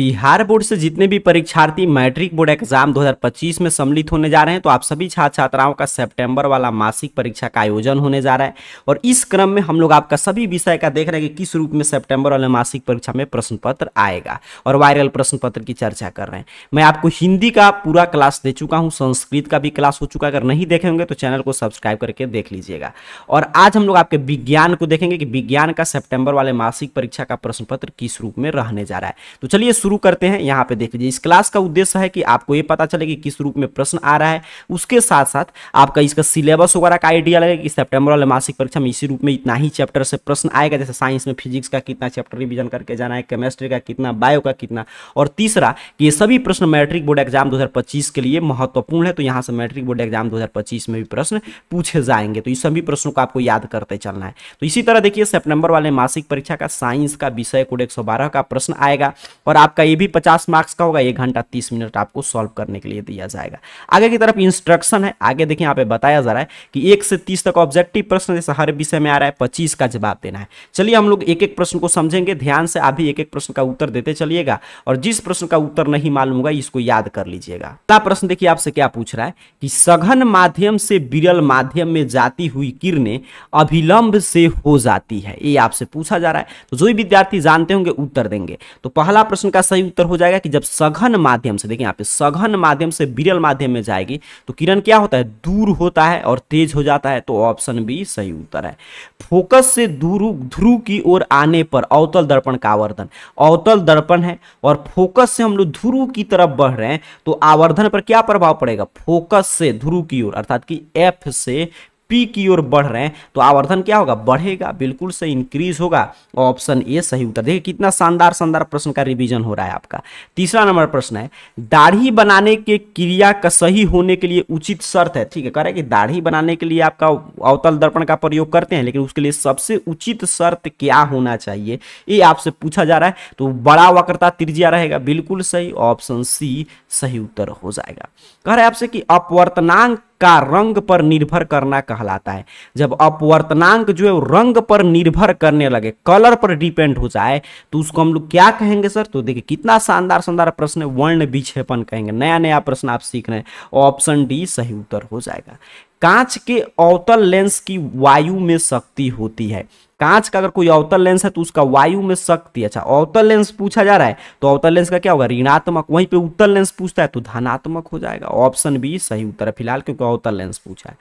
Bihar board से जितने भी परीक्षार्थी मैट्रिक बोर्ड एग्जाम 2025 में सम्मिलित होने जा रहे हैं तो आप सभी छात्र छात्राओं का सितंबर वाला मासिक परीक्षा का आयोजन होने जा रहा है और इस क्रम में हम लोग आपका सभी विषय का देख रहे हैं कि किस रूप में सितंबर वाले मासिक परीक्षा में प्रश्न पत्र आएगा और वायरल प्रश्न पत्र की चर्चा कर रहे हैं मैं आपको हिंदी का पूरा क्लास दे चुका हूँ संस्कृत का भी क्लास हो चुका है अगर नहीं देखे होंगे तो चैनल को सब्सक्राइब करके देख लीजिएगा और आज हम लोग आपके विज्ञान को देखेंगे कि विज्ञान का सेप्टेम्बर वाले मासिक परीक्षा का प्रश्न पत्र किस रूप में रहने जा रहा है तो चलिए शुरू करते हैं यहाँ पे देख लीजिए इस क्लास का उद्देश्य है कि आपको ये पता चले कि किस रूप में प्रश्न आ रहा है उसके साथ साथ आपका इसका सिलेबस वगैरह का आइडिया लगेगा कि सेप्टेम्बर वाले मासिक परीक्षा में इसी रूप में इतना ही चैप्टर से प्रश्न आएगा जैसे साइंस में फिजिक्स का कितना चैप्टर रिविजन करके जाना है केमिस्ट्री का कितना बायो का कितना और तीसरा कि ये सभी प्रश्न मैट्रिक बोर्ड एग्जाम दो के लिए महत्वपूर्ण है तो यहाँ से मैट्रिक बोर्ड एग्जाम दो में भी प्रश्न पूछे जाएंगे तो इस सभी प्रश्नों को आपको याद करते चलना है तो इसी तरह देखिए सेप्टेम्बर वाले मासिक परीक्षा का साइंस का विषय कोड एक का प्रश्न आएगा और आप मार्क ये भी पचास मार्क्स का होगा एक घंटा तीस मिनट आपको सॉल्व करने के लिए दिया जाएगा आगे की तरफ इंस्ट्रक्शन है आगे देखिए यहाँ पे बताया जा रहा है कि एक से तीस तक ऑब्जेक्टिव प्रश्न जैसे हर विषय में आ रहा है पच्चीस का जवाब देना है चलिए हम लोग एक एक प्रश्न को समझेंगे ध्यान से आप एक एक प्रश्न का उत्तर देते चलिएगा और जिस प्रश्न का उत्तर नहीं मालूम होगा इसको याद कर लीजिएगा अगला प्रश्न देखिए आपसे क्या पूछ रहा है कि सघन माध्यम से विरल माध्यम में जाती हुई किरणें अभिलंब से हो जाती है ये आपसे पूछा जा रहा है तो जो भी विद्यार्थी जानते होंगे उत्तर देंगे तो पहला प्रश्न का इसका सही उत्तर हो जाएगा कि जब सघन माध्यम से देखिए यहाँ पे सघन माध्यम से विरल माध्यम में जाएगी तो किरण क्या होता है दूर होता है और तेज हो जाता है तो ऑप्शन बी सही उत्तर है फोकस से ध्रुव ध्रुव की ओर आने पर अवतल दर्पण का आवर्धन अवतल दर्पण है और फोकस से हम लोग ध्रुव की तरफ बढ़ रहे हैं तो आवर्धन पर क्या प्रभाव पड़ेगा फोकस से ध्रुव की ओर अर्थात की एफ से पी की ओर बढ़ रहे हैं तो आवर्धन क्या होगा बढ़ेगा बिल्कुल से इंक्रीज होगा ऑप्शन ए सही उत्तर देखिए कितना शानदार शानदार प्रश्न का रिवीजन हो रहा है आपका तीसरा नंबर प्रश्न है दाढ़ी बनाने के क्रिया का सही होने के लिए उचित शर्त है ठीक है कह रहा है कि दाढ़ी बनाने के लिए आपका अवतल दर्पण का प्रयोग करते हैं लेकिन उसके लिए सबसे उचित शर्त क्या होना चाहिए ये आपसे पूछा जा रहा है तो बड़ा वक्रता त्रिजिया रहेगा बिल्कुल सही ऑप्शन सी सही उत्तर हो जाएगा कह रहे है आपसे कि अपवर्तनांक का रंग पर निर्भर करना कहलाता है जब अपवर्तनांक जो है रंग पर निर्भर करने लगे कलर पर डिपेंड हो जाए तो उसको हम लोग क्या कहेंगे सर तो देखिए कितना शानदार शानदार प्रश्न वर्ण विक्षेपण कहेंगे नया नया प्रश्न आप सीख रहे हैं ऑप्शन डी सही उत्तर हो जाएगा कांच के अवतल लेंस की वायु में शक्ति होती है कांच का अगर कोई अवतल लेंस है तो उसका वायु में शक्ति अच्छा अवतल लेंस पूछा जा रहा है तो अवतल लेंस का क्या होगा ऋणात्मक वहीं पे उत्तल लेंस पूछता है तो धनात्मक हो जाएगा ऑप्शन बी सही उत्तर है फिलहाल क्योंकि अवतल लेंस पूछा है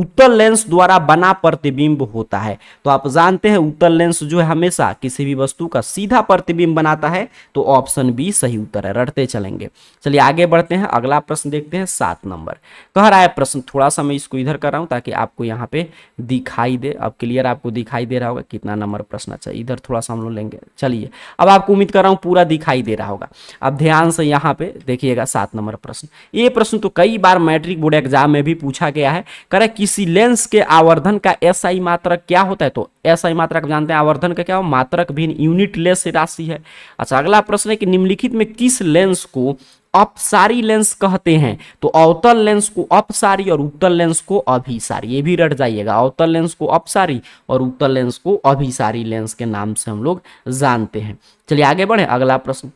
उत्तल लेंस द्वारा बना प्रतिबिंब होता है तो आप जानते हैं उत्तल लेंस जो है हमेशा किसी भी वस्तु का सीधा प्रतिबिंब बनाता है तो ऑप्शन बी सही उत्तर है रटते चलेंगे चलिए आगे बढ़ते हैं अगला प्रश्न देखते हैं सात नंबर कह रहा है प्रश्न थोड़ा सा मैं इसको इधर कर रहा हूँ ताकि आपको यहाँ पे दिखाई दे अब क्लियर आपको दिखाई दे रहा होगा होगा कितना नंबर प्रश्न अच्छा इधर थोड़ा सा हम लोग लेंगे चलिए अब आपको उम्मीद कर रहा हूँ पूरा दिखाई दे रहा होगा अब ध्यान से यहाँ पे देखिएगा सात नंबर प्रश्न ये प्रश्न तो कई बार मैट्रिक बोर्ड एग्जाम में भी पूछा गया है करे किसी लेंस के आवर्धन का एस मात्रक क्या होता है तो एसआई मात्रक जानते हैं आवर्धन का क्या हो मात्रक भिन्न यूनिट लेस राशि है अच्छा अगला प्रश्न है कि निम्नलिखित में किस लेंस को अपसारी लेंस कहते हैं तो अवतल लेंस को अपसारी और उत्तल लेंस को अभिसारी ये भी रट जाइएगा अवतल लेंस को अपसारी और उत्तल लेंस को अभिसारी लेंस के नाम से हम लोग जानते हैं चलिए आगे बढ़े अगला प्रश्न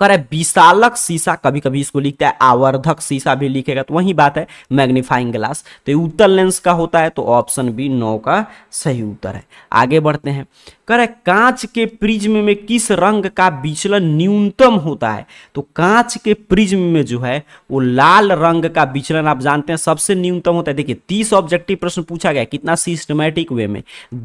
कह रहा है विशालक शीशा कभी कभी इसको लिखता है आवर्धक शीशा भी लिखेगा तो वही बात है मैग्नीफाइंग ग्लास तो उत्तर लेंस का होता है तो ऑप्शन बी नौ का सही उत्तर है आगे बढ़ते हैं कह रहे कांच के प्रिज्म में किस रंग का विचलन न्यूनतम होता है तो कांच के प्रिज्म में जो है वो लाल रंग का विचलन आप जानते हैं सबसे न्यूनतम होता है देखिए तीस ऑब्जेक्टिव प्रश्न पूछा गया कितना सिस्टमेटिक वे में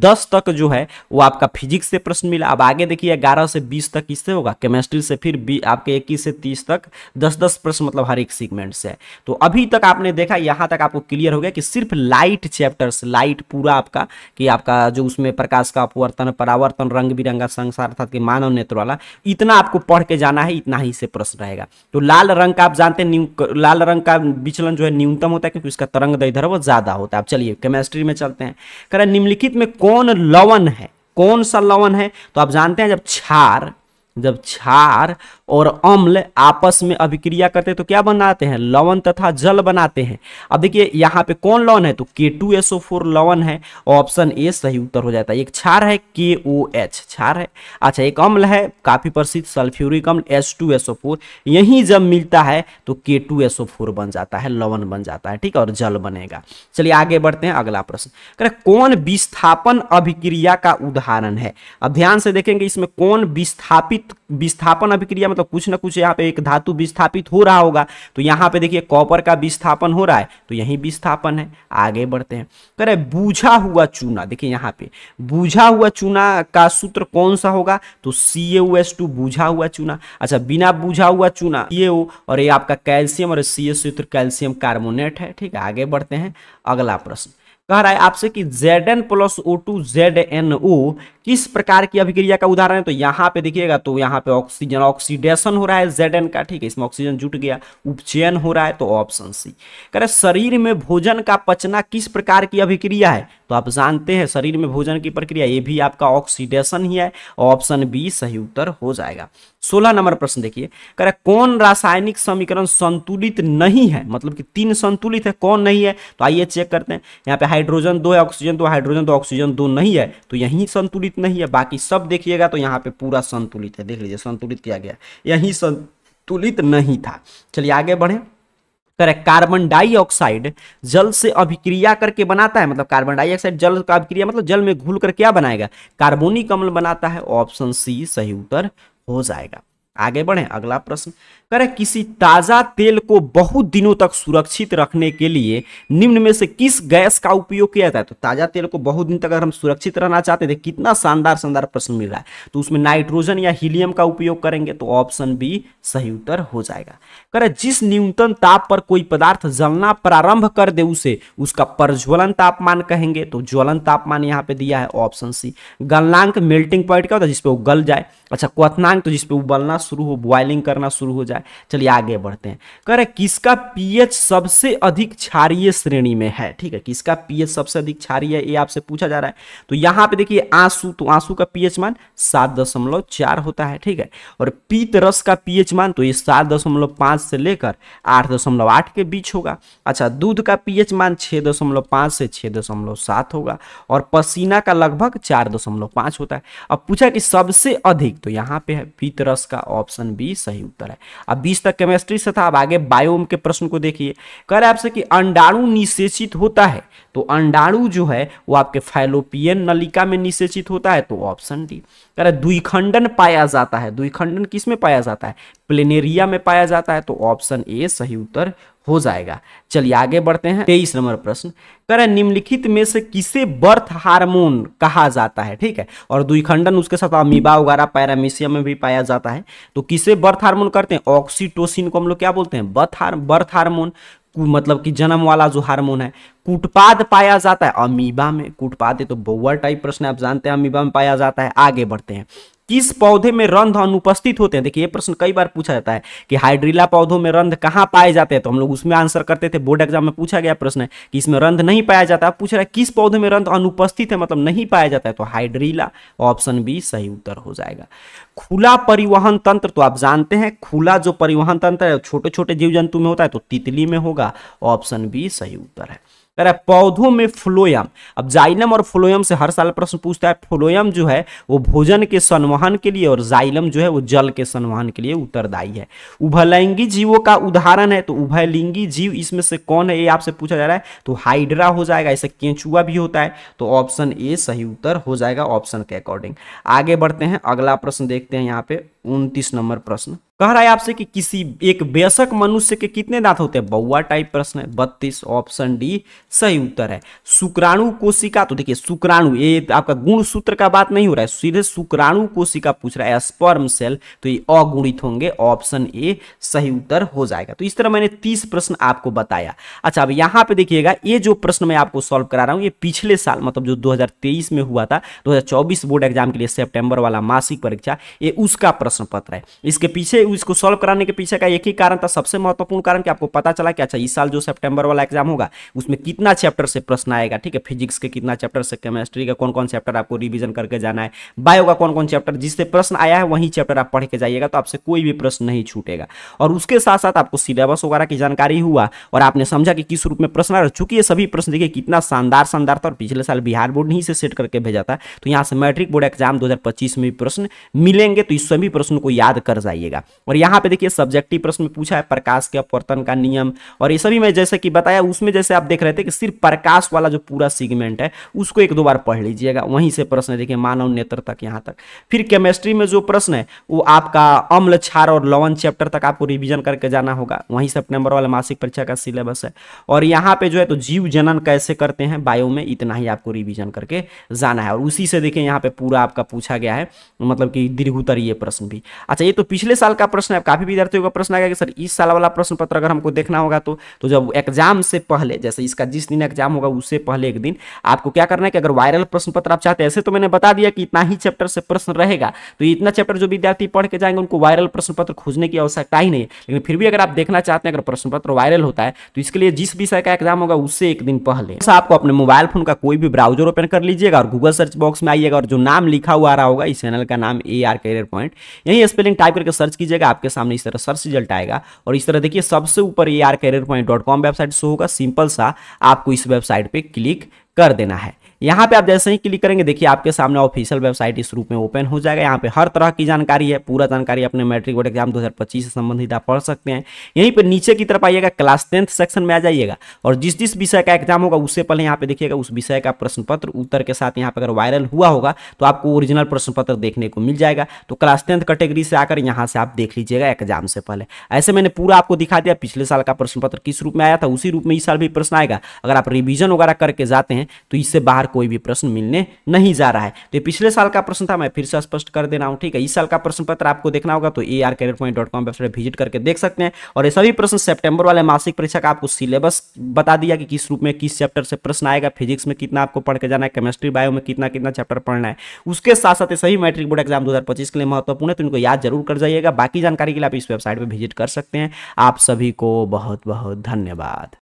दस तक जो है वो आपका फिजिक्स से प्रश्न मिला अब आगे देखिए ग्यारह से बीस तक इससे होगा केमिस्ट्री से फिर आपके इक्कीस से तीस तक दस दस प्रश्न मतलब हर एक सीगमेंट से तो अभी तक आपने देखा यहाँ तक आपको क्लियर हो गया कि सिर्फ लाइट चैप्टर्स लाइट पूरा आपका कि आपका जो उसमें प्रकाश का अपवर्तन परावर्तन रंग बिरंगा संसार अर्थात कि मानव नेत्र वाला इतना आपको पढ़ के जाना है इतना ही से प्रश्न रहेगा तो लाल रंग का आप जानते हैं लाल रंग का विचलन जो है न्यूनतम होता है क्योंकि उसका तरंग दर वो ज्यादा होता है आप चलिए केमिस्ट्री में चलते हैं करें निम्नलिखित में कौन लवन है कौन सा लवन है तो आप जानते हैं जब क्षार जब क्षार और अम्ल आपस में अभिक्रिया करते तो क्या बनाते हैं लवण तथा जल बनाते हैं अब देखिए यहाँ पे कौन लवण है तो K two S O four लवन है ऑप्शन ए सही उत्तर हो जाता है एक क्षार है के ओ एच क्षार है अच्छा एक अम्ल है काफी प्रसिद्ध सल्फ्यूरिक अम्ल S two S O four यही जब मिलता है तो K two S O four बन जाता है लवन बन जाता है ठीक है और जल बनेगा चलिए आगे बढ़ते हैं अगला प्रश्न करें कौन विस्थापन अभिक्रिया का उदाहरण है अब ध्यान से देखेंगे इसमें कौन विस्थापित विस्थापन अभिक्रिया मतलब कुछ ना कुछ यहाँ पे एक धातु विस्थापित हो रहा होगा तो यहाँ पे देखिए कॉपर का विस्थापन हो रहा है तो यही विस्थापन है आगे बढ़ते हैं करे रहे बूझा हुआ चूना देखिए यहाँ पे बूझा हुआ चूना का सूत्र कौन सा होगा तो सी एस टू बूझा हुआ चूना अच्छा बिना बूझा हुआ चूना ये और ये आपका कैल्शियम और सी सूत्र कैल्शियम कार्बोनेट है ठीक है आगे बढ़ते हैं अगला प्रश्न कह रहा है आपसे कि Zn N plus O two Z किस प्रकार की अभिक्रिया का उदाहरण है तो यहाँ पे देखिएगा तो यहाँ पे ऑक्सीजन ऑक्सीडेशन हो रहा है जेड का ठीक है इसमें ऑक्सीजन जुट गया उपचयन हो रहा है तो ऑप्शन सी करे शरीर में भोजन का पचना किस प्रकार की अभिक्रिया है तो आप जानते हैं शरीर में भोजन की प्रक्रिया ये भी आपका ऑक्सीडेशन ही है ऑप्शन बी सही उत्तर हो जाएगा सोलह नंबर प्रश्न देखिए करे कौन रासायनिक समीकरण संतुलित नहीं है मतलब कि तीन संतुलित है कौन नहीं है तो आइए चेक करते हैं यहाँ पे हाइड्रोजन दो है ऑक्सीजन दो हाइड्रोजन दो ऑक्सीजन दो नहीं है तो यही संतुलित नहीं है बाकी सब देखिएगा तो यहाँ पे पूरा संतुलित है देख लीजिए संतुलित किया गया यही संतुलित नहीं था चलिए आगे बढ़े करें कार्बन डाइऑक्साइड जल से अभिक्रिया करके बनाता है मतलब कार्बन डाइऑक्साइड जल का अभिक्रिया मतलब जल में घुल कर क्या बनाएगा कार्बोनिक अम्ल बनाता है ऑप्शन सी सही उत्तर हो जाएगा आगे बढ़े अगला प्रश्न करे किसी ताजा तेल को बहुत दिनों तक सुरक्षित रखने के लिए निम्न में से किस गैस का उपयोग किया जाता है तो ताजा तेल को बहुत दिन तक अगर हम सुरक्षित रहना चाहते थे तो कितना शानदार शानदार प्रश्न मिल रहा है तो उसमें नाइट्रोजन या हीलियम का उपयोग करेंगे तो ऑप्शन बी सही उत्तर हो जाएगा करे जिस न्यूनतम ताप पर कोई पदार्थ जलना प्रारंभ कर दे उसे उसका प्रज्वलन तापमान कहेंगे तो ज्वलन तापमान यहाँ पे दिया है ऑप्शन सी गलनांक मेल्टिंग पॉइंट क्या होता है जिसपे वो गल जाए अच्छा क्वनांक तो जिसपे बलना शुरू हो बॉइलिंग करना शुरू हो जाए चलिए आगे बढ़ते हैं कह रहे किसका पीएच सबसे अधिक क्षारीय श्रेणी में है ठीक है किसका पीएच सबसे अधिक क्षारीय है ये आपसे पूछा जा रहा है तो यहाँ पे देखिए आंसू तो आंसू का पीएच मान सात दशमलव चार होता है ठीक है और पीत रस का पीएच मान तो ये सात दशमलव पाँच से लेकर आठ दशमलव आठ के बीच होगा अच्छा दूध का पीएच मान छः दशमलव पाँच से छः दशमलव सात होगा और पसीना का लगभग चार दशमलव पाँच होता है अब पूछा कि सबसे अधिक तो यहाँ पे है पीत रस का ऑप्शन बी सही उत्तर है अब बीस तक केमिस्ट्री से था अब आगे बायोम के प्रश्न को देखिए कह रहे आपसे कि अंडाणु निषेचित होता है तो अंडाणु जो है वो आपके फाइलोपियन नलिका में निषेचित होता है तो ऑप्शन डी कह रहे द्विखंडन पाया जाता है द्विखंडन किस में पाया जाता है प्लेनेरिया में पाया जाता है तो ऑप्शन ए सही उत्तर हो जाएगा चलिए आगे बढ़ते हैं तेईस नंबर प्रश्न करें निम्नलिखित में से किसे बर्थ हार्मोन कहा जाता है ठीक है और द्विखंडन उसके साथ अमीबा वगैरह पैरामीशियम में भी पाया जाता है तो किसे बर्थ हार्मोन करते हैं ऑक्सीटोसिन को हम लोग क्या बोलते हैं बर्थ हार बर्थ हार्मोन मतलब कि जन्म वाला जो हार्मोन है कुटपाद पाया जाता है अमीबा में कुटपाद तो बोवर टाइप प्रश्न आप जानते हैं अमीबा में पाया जाता है आगे बढ़ते हैं किस पौधे में रंध अनुपस्थित होते हैं देखिए ये प्रश्न कई बार पूछा जाता है कि हाइड्रिला पौधों में रंध कहाँ पाए जाते हैं तो हम लोग उसमें आंसर करते थे बोर्ड एग्जाम में पूछा गया प्रश्न है कि इसमें रंध नहीं पाया जाता अब पूछ रहा है किस पौधे में रंध अनुपस्थित है मतलब नहीं पाया जाता है तो हाइड्रिला ऑप्शन बी सही उत्तर हो जाएगा खुला परिवहन तंत्र तो आप जानते हैं खुला जो परिवहन तंत्र है छोटे छोटे जीव जंतु में होता है तो तितली में होगा ऑप्शन बी सही उत्तर है कह रहा है पौधों में फ्लोयम अब जाइलम और फ्लोयम से हर साल प्रश्न पूछता है फ्लोयम जो है वो भोजन के संवहन के लिए और जाइलम जो है वो जल के संवहन के लिए उत्तरदायी है उभयलिंगी जीवों का उदाहरण है तो उभयलिंगी जीव इसमें से कौन है ये आपसे पूछा जा रहा है तो हाइड्रा हो जाएगा ऐसे केंचुआ भी होता है तो ऑप्शन ए सही उत्तर हो जाएगा ऑप्शन के अकॉर्डिंग आगे बढ़ते हैं अगला प्रश्न देखते हैं यहाँ पे उनतीस नंबर प्रश्न कह रहा है आपसे कि किसी एक बेशक मनुष्य के कितने दांत होते हैं बउआ टाइप प्रश्न है बत्तीस ऑप्शन डी सही उत्तर है शुक्राणु कोशिका तो देखिए शुक्राणु ये आपका गुण सूत्र का बात नहीं हो रहा है सीधे शुक्राणु कोशिका पूछ रहा है स्पर्म सेल तो ये अगुणित होंगे ऑप्शन ए सही उत्तर हो जाएगा तो इस तरह मैंने तीस प्रश्न आपको बताया अच्छा अब यहाँ पे देखिएगा ये जो प्रश्न मैं आपको सॉल्व करा रहा हूँ ये पिछले साल मतलब जो दो में हुआ था दो बोर्ड एग्जाम के लिए सेप्टेम्बर वाला मासिक परीक्षा ये उसका प्रश्न पत्र है इसके पीछे इसको सॉल्व कराने के पीछे का एक ही कारण था सबसे महत्वपूर्ण कारण कि आपको पता चला कि अच्छा इस साल जो सेप्टेम्बर वाला एग्जाम होगा उसमें कितना चैप्टर से प्रश्न आएगा ठीक है फिजिक्स के कितना चैप्टर से केमिस्ट्री का कौन कौन चैप्टर आपको रिविजन करके जाना है बायो का कौन कौन चैप्टर जिससे प्रश्न आया है वही चैप्टर आप पढ़ के जाइएगा तो आपसे कोई भी प्रश्न नहीं छूटेगा और उसके साथ साथ आपको सिलेबस वगैरह की जानकारी हुआ और आपने समझा कि किस रूप में प्रश्न आ रहा चूंकि ये सभी प्रश्न देखिए कितना शानदार शानदार था और पिछले साल बिहार बोर्ड ही से सेट करके भेजा था तो यहाँ से मैट्रिक बोर्ड एग्जाम 2025 में भी प्रश्न मिलेंगे तो इस सभी प्रश्न को याद कर जाइएगा और यहाँ पे देखिए सब्जेक्टिव प्रश्न में पूछा है प्रकाश के अपवर्तन का नियम और ये सभी मैं जैसे कि बताया उसमें जैसे आप देख रहे थे कि सिर्फ प्रकाश वाला जो पूरा सीगमेंट है उसको एक दो बार पढ़ लीजिएगा वहीं से प्रश्न देखिए मानव नेत्र तक यहाँ तक फिर केमिस्ट्री में जो प्रश्न है वो आपका अम्ल छार और लवन चैप्टर तक आपको रिविजन करके जाना होगा वहीं सेप्टेम्बर वाला मासिक परीक्षा का सिलेबस है और यहाँ पे जो है तो जीव जनन कैसे करते हैं बायो में इतना ही आपको रिविजन करके जाना है और उसी से देखिए यहाँ पे पूरा आपका पूछा गया है मतलब कि दीर्घुतर ये प्रश्न भी अच्छा ये तो पिछले साल का प्रश्न है काफ़ी विद्यार्थियों का प्रश्न आएगा कि सर इस साल वाला प्रश्न पत्र अगर हमको देखना होगा तो तो जब एग्जाम से पहले जैसे इसका जिस दिन एग्जाम होगा उससे पहले एक दिन आपको क्या करना है कि अगर वायरल प्रश्न पत्र आप चाहते हैं ऐसे तो मैंने बता दिया कि इतना ही चैप्टर से प्रश्न रहेगा तो इतना चैप्टर जो विद्यार्थी पढ़ के जाएंगे उनको वायरल प्रश्न पत्र खोजने की आवश्यकता ही नहीं है लेकिन फिर भी अगर आप देखना चाहते हैं अगर प्रश्न पत्र वायरल होता है तो इसके लिए जिस विषय का एग्जाम होगा उससे एक दिन पहले आपको अपने मोबाइल फोन का कोई भी ब्राउजर ओपन कर लीजिएगा और गूगल सर्च बॉक्स में आइएगा और जो नाम लिखा हुआ आ रहा होगा इस चैनल का नाम ए आर करियर पॉइंट यही स्पेलिंग टाइप करके सर्च कीजिएगा आपके सामने इस तरह सर्च रिजल्ट आएगा और इस तरह देखिए सबसे ऊपर ये R career point dot com website show होगा सिंपल सा आपको इस वेबसाइट पर क्लिक कर देना है यहाँ पे आप जैसे ही क्लिक करेंगे देखिए आपके सामने ऑफिशियल वेबसाइट इस रूप में ओपन हो जाएगा यहाँ पे हर तरह की जानकारी है पूरा जानकारी अपने मैट्रिक बोर्ड एग्जाम 2025 से संबंधित आप पढ़ सकते हैं यहीं पर नीचे की तरफ आइएगा क्लास टेंथ सेक्शन में आ जाइएगा और जिस जिस विषय का एग्जाम होगा उससे पहले यहाँ पे देखिएगा उस विषय का प्रश्न पत्र उत्तर के साथ यहाँ पे अगर वायरल हुआ होगा तो आपको ओरिजिनल प्रश्न पत्र देखने को मिल जाएगा तो क्लास टेंथ कैटेगरी से आकर यहाँ से आप देख लीजिएगा एग्जाम से पहले ऐसे मैंने पूरा आपको दिखा दिया पिछले साल का प्रश्न पत्र किस रूप में आया था उसी रूप में इस साल भी प्रश्न आएगा अगर आप रिविजन वगैरह करके जाते हैं तो इससे बाहर कोई भी प्रश्न मिलने नहीं जा रहा है तो पिछले साल का प्रश्न था मैं फिर से स्पष्ट कर दे रहा हूँ ठीक है इस साल का प्रश्न पत्र आपको देखना होगा तो A R career point dot com website visit करके देख सकते हैं और ये सभी प्रश्न सेप्टेम्बर वाले मासिक परीक्षा का आपको सिलेबस बता दिया कि किस रूप में किस चैप्टर से प्रश्न आएगा फिजिक्स में कितना आपको पढ़ के जाना है केमिस्ट्री बायो में कितना कितना चैप्टर पढ़ना है उसके साथ साथ सही मैट्रिक बोर्ड एग्जाम दो के लिए महत्वपूर्ण है तो इनको याद जरूर कर जाइएगा बाकी जानकारी के लिए आप इस वेबसाइट पर विजिट कर सकते हैं आप सभी को बहुत बहुत धन्यवाद